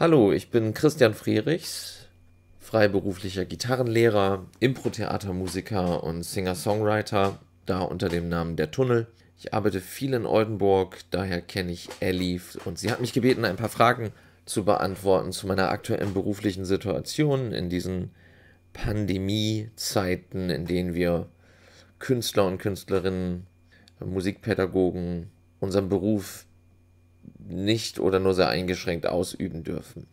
Hallo, ich bin Christian Frierichs, freiberuflicher Gitarrenlehrer, Impro-Theatermusiker und Singer-Songwriter, da unter dem Namen Der Tunnel. Ich arbeite viel in Oldenburg, daher kenne ich Ellie und sie hat mich gebeten, ein paar Fragen zu beantworten zu meiner aktuellen beruflichen Situation in diesen Pandemiezeiten, in denen wir Künstler und Künstlerinnen, Musikpädagogen, unseren Beruf nicht oder nur sehr eingeschränkt ausüben dürfen.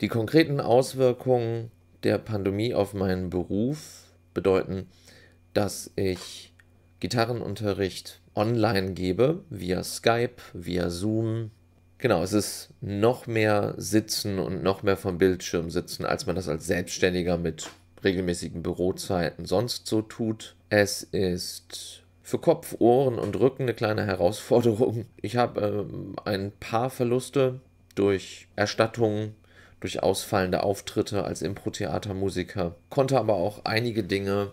Die konkreten Auswirkungen der Pandemie auf meinen Beruf bedeuten, dass ich Gitarrenunterricht online gebe, via Skype, via Zoom. Genau, es ist noch mehr Sitzen und noch mehr vom Bildschirm sitzen, als man das als Selbstständiger mit regelmäßigen Bürozeiten sonst so tut. Es ist für Kopf, Ohren und Rücken eine kleine Herausforderung. Ich habe ähm, ein paar Verluste durch Erstattungen, durch ausfallende Auftritte als Impro-Theatermusiker, konnte aber auch einige Dinge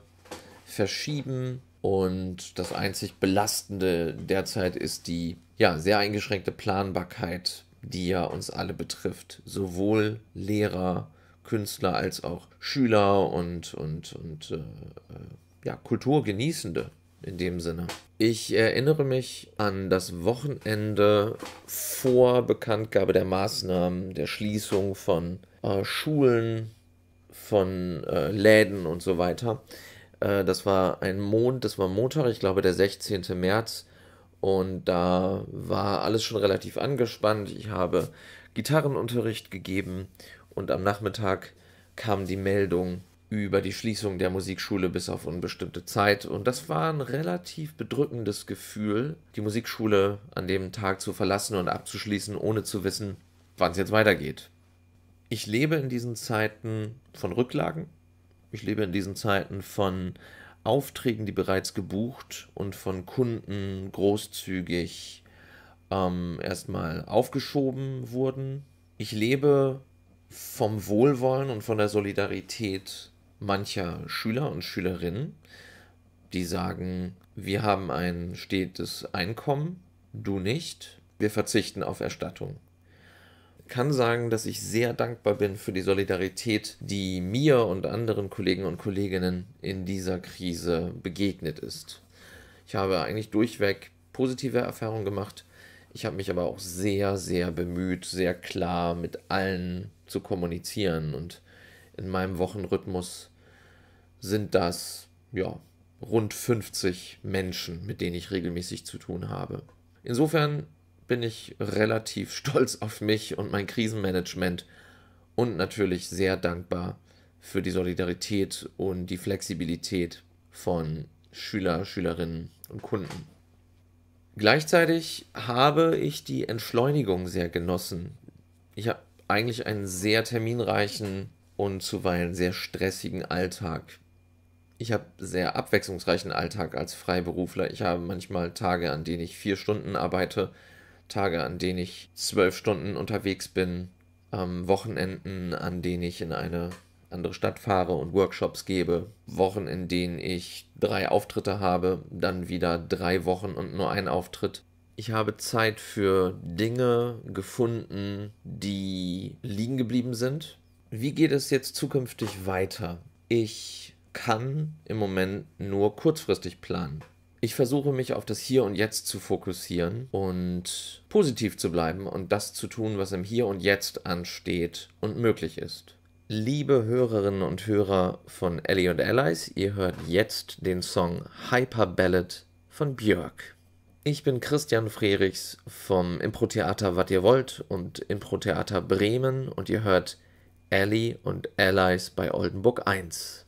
verschieben. Und das einzig Belastende derzeit ist die ja, sehr eingeschränkte Planbarkeit, die ja uns alle betrifft. Sowohl Lehrer, Künstler als auch Schüler und, und, und äh, äh ja, Kulturgenießende in dem Sinne. Ich erinnere mich an das Wochenende vor Bekanntgabe der Maßnahmen, der Schließung von äh, Schulen, von äh, Läden und so weiter. Äh, das war ein Mond, das war Montag, ich glaube der 16. März. Und da war alles schon relativ angespannt. Ich habe Gitarrenunterricht gegeben und am Nachmittag kam die Meldung, über die Schließung der Musikschule bis auf unbestimmte Zeit. Und das war ein relativ bedrückendes Gefühl, die Musikschule an dem Tag zu verlassen und abzuschließen, ohne zu wissen, wann es jetzt weitergeht. Ich lebe in diesen Zeiten von Rücklagen. Ich lebe in diesen Zeiten von Aufträgen, die bereits gebucht und von Kunden großzügig ähm, erstmal aufgeschoben wurden. Ich lebe vom Wohlwollen und von der Solidarität mancher Schüler und Schülerinnen, die sagen, wir haben ein stetes Einkommen, du nicht, wir verzichten auf Erstattung. Ich kann sagen, dass ich sehr dankbar bin für die Solidarität, die mir und anderen Kollegen und Kolleginnen in dieser Krise begegnet ist. Ich habe eigentlich durchweg positive Erfahrungen gemacht. Ich habe mich aber auch sehr, sehr bemüht, sehr klar mit allen zu kommunizieren und in meinem Wochenrhythmus sind das, ja, rund 50 Menschen, mit denen ich regelmäßig zu tun habe. Insofern bin ich relativ stolz auf mich und mein Krisenmanagement und natürlich sehr dankbar für die Solidarität und die Flexibilität von Schüler, Schülerinnen und Kunden. Gleichzeitig habe ich die Entschleunigung sehr genossen. Ich habe eigentlich einen sehr terminreichen und zuweilen sehr stressigen Alltag ich habe sehr abwechslungsreichen Alltag als Freiberufler. Ich habe manchmal Tage, an denen ich vier Stunden arbeite, Tage, an denen ich zwölf Stunden unterwegs bin, ähm, Wochenenden, an denen ich in eine andere Stadt fahre und Workshops gebe, Wochen, in denen ich drei Auftritte habe, dann wieder drei Wochen und nur ein Auftritt. Ich habe Zeit für Dinge gefunden, die liegen geblieben sind. Wie geht es jetzt zukünftig weiter? Ich kann im Moment nur kurzfristig planen. Ich versuche mich auf das Hier und Jetzt zu fokussieren und positiv zu bleiben und das zu tun, was im Hier und Jetzt ansteht und möglich ist. Liebe Hörerinnen und Hörer von Ellie und Allies, ihr hört jetzt den Song Hyper Ballad von Björk. Ich bin Christian Frerichs vom Improtheater Was ihr wollt und Improtheater Bremen und ihr hört Ellie und Allies bei Oldenburg 1.